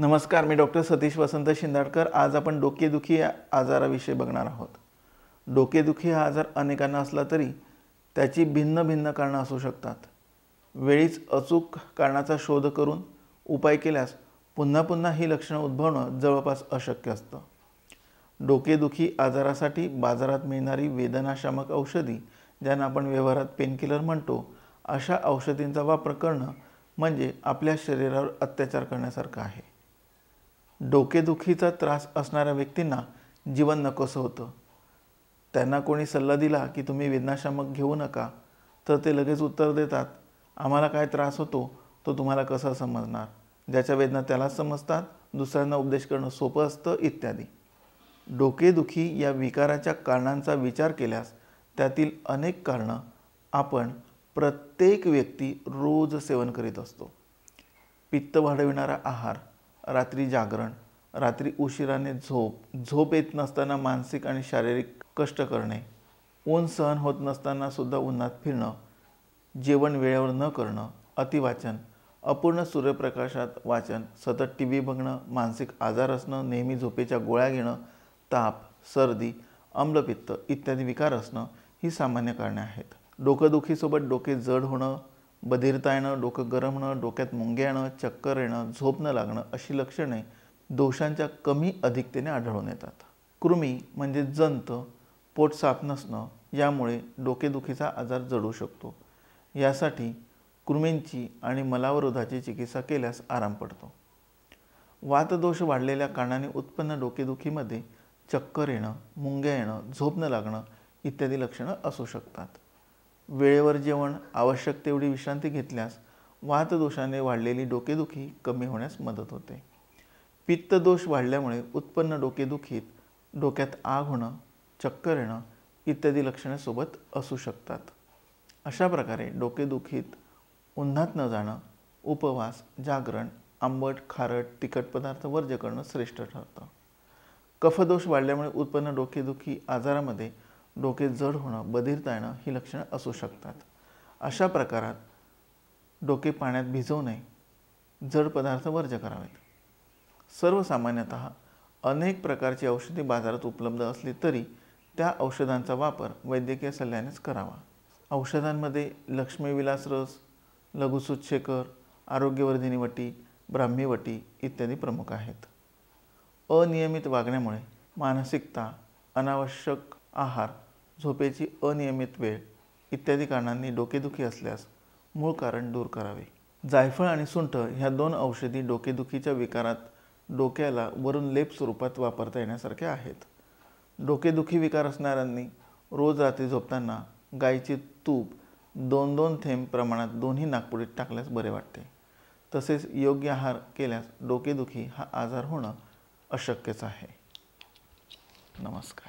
नमस्कार मी डॉक्टर सतीश वसंत शिंदाडकर आज आपण डोकेदुखी या आजाराविषयी बघणार आहोत डोकेदुखी हा आजार अनेकांना असला तरी त्याची भिन्न भिन्न कारणं असू शकतात वेळीच अचूक कारणाचा शोध करून उपाय केल्यास पुन्हा पुन्हा ही लक्षणं उद्भवणं जवळपास अशक्य असतं डोकेदुखी आजारासाठी बाजारात मिळणारी वेदनाशामक औषधी ज्यांना आपण व्यवहारात पेनकिलर म्हणतो अशा औषधींचा वापर करणं म्हणजे आपल्या शरीरावर अत्याचार करण्यासारखं आहे डोकेदुखीचा त्रास असणाऱ्या व्यक्तींना जीवन नकोसं होतं त्यांना कोणी सल्ला दिला की तुम्ही वेदनाशामक घेऊ नका तर ते लगेच उत्तर देतात आम्हाला काय त्रास होतो तो तुम्हाला कसा समजणार ज्याच्या वेदना त्यालाच समजतात दुसऱ्यांना उपदेश करणं सोपं असतं इत्यादी डोकेदुखी या विकाराच्या कारणांचा विचार केल्यास त्यातील अनेक कारणं आपण प्रत्येक व्यक्ती रोज सेवन करीत असतो पित्त वाढविणारा आहार रात्री जागरण रात्री उशिराने झोप झोप येत नसताना मानसिक आणि शारीरिक कष्ट करणे ऊन सहन होत नसताना सुद्धा उन्हात फिरणं जेवण वेळेवर न करणं अतिवाचन अपूर्ण सूर्यप्रकाशात वाचन सतत टी व्ही बघणं मानसिक आजार असणं नेहमी झोपेच्या गोळ्या घेणं ताप सर्दी अम्लपित्त इत्यादी विकार असणं ही सामान्य कारणे आहेत डोकंदुखीसोबत डोके जड होणं बधिरता येणं डोकं गरम होणं डोक्यात मुंग्या येणं चक्कर येणं झोप न लागणं अशी लक्षणे दोषांच्या कमी अधिकतेने आढळून येतात कृमी म्हणजे जंत पोट साफ नसणं यामुळे डोकेदुखीचा आजार जडू शकतो यासाठी कृमींची आणि मलावरोधाची चिकित्सा केल्यास आराम पडतो वातदोष वाढलेल्या कारणाने उत्पन्न डोकेदुखीमध्ये चक्कर येणं मुंग्या येणं झोप न लागणं इत्यादी लक्षणं असू शकतात वेळेवर जेवण आवश्यक तेवढी विश्रांती घेतल्यास वातदोषाने वाढलेली डोकेदुखी कमी होण्यास मदत होते पित्तदोष वाढल्यामुळे उत्पन्न डोकेदुखीत डोक्यात आग होणं चक्कर येणं इत्यादी लक्षणे सोबत असू शकतात अशा प्रकारे डोकेदुखीत उन्हात न जाणं उपवास जागरण आंबट खारट तिखट पदार्थ वर्ज करणं श्रेष्ठ ठरतं कफदोष वाढल्यामुळे उत्पन्न डोकेदुखी आजारामध्ये डोके जड होणं बधिरता येणं ही लक्षणं असू शकतात अशा प्रकारात डोके पाण्यात भिजवू नये जड पदार्थ वर्ज करावेत सर्वसामान्यत अनेक प्रकारची औषधी बाजारात उपलब्ध असली तरी त्या औषधांचा वापर वैद्यकीय सल्ल्यानेच करावा औषधांमध्ये लक्ष्मीविलास रस लघुसुच्छेकर आरोग्यवर्धिनी वटी ब्राह्मीवटी इत्यादी प्रमुख आहेत अनियमित वागण्यामुळे मानसिकता अनावश्यक आहार झोपेची अनियमित वेळ इत्यादी कारणांनी डोकेदुखी असल्यास मूळ कारण दूर करावे जायफळ आणि सुंठ ह्या दोन औषधी डोकेदुखीच्या विकारात डोक्याला वरून लेप स्वरूपात वापरता येण्यासारख्या आहेत डोकेदुखी विकार असणाऱ्यांनी रोज रात्री झोपताना गायीचे तूप दोन दोन थेंब प्रमाणात दोन्ही नागपुडीत टाकल्यास बरे वाटते तसेच योग्य आहार केल्यास डोकेदुखी हा आजार होणं अशक्यच आहे नमस्कार